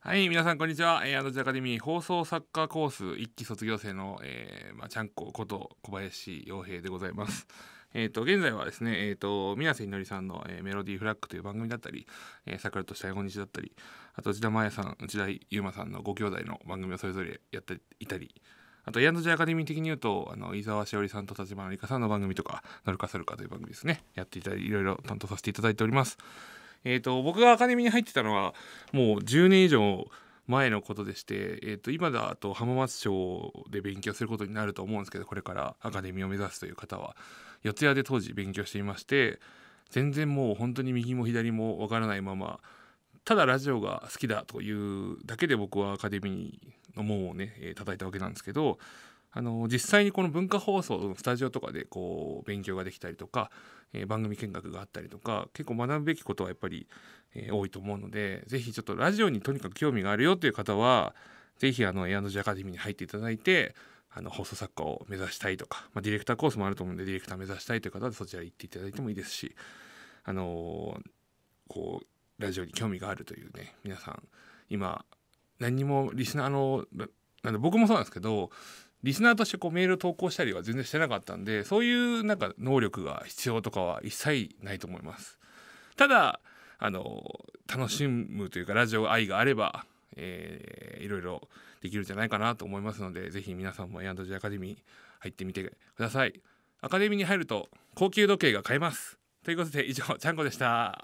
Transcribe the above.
はい、皆さん、こんにちは。えー、アドジアカデミー放送作家コース1期卒業生の、えー、まあ、ちゃんここと小林洋平でございます。えっ、ー、と、現在はですね、えっ、ー、と、宮瀬いのりさんの、えー、メロディーフラッグという番組だったり、えー、桜としたい本日だったり、あと内田真彩さん、内田優馬さんのご兄弟の番組をそれぞれやっていたり、あと、エアンドジアカデミー的に言うと、あの、伊沢しおりさんと立花梨香さんの番組とか、のるかさるかという番組ですね、やっていたり、いろいろ担当させていただいております。えっ、ー、と、僕がアカデミーに入ってたのは、もう10年以上前のことでして、えっ、ー、と、今だと浜松町で勉強することになると思うんですけど、これからアカデミーを目指すという方は、四谷で当時勉強していまして、全然もう本当に右も左もわからないまま、ただラジオが好きだというだけで僕はアカデミーの門をね、えー、叩いたわけなんですけどあの実際にこの文化放送のスタジオとかでこう勉強ができたりとか、えー、番組見学があったりとか結構学ぶべきことはやっぱり、えー、多いと思うので是非ちょっとラジオにとにかく興味があるよという方は是非 A&G アカデミーに入っていただいてあの放送作家を目指したいとか、まあ、ディレクターコースもあると思うんでディレクター目指したいという方はそちら行っていただいてもいいですしあのー、こうラジオに興味があるというね皆さん今何にもリスナーのなんで僕もそうなんですけどリスナーとしてこうメールを投稿したりは全然してなかったんでそういうなんか能力が必要とかは一切ないと思いますただあの楽しむというかラジオ愛があれば、えー、いろいろできるんじゃないかなと思いますのでぜひ皆さんも A&G アカデミー入ってみてくださいアカデミーに入ると高級時計が買えますということで以上ちゃんこでした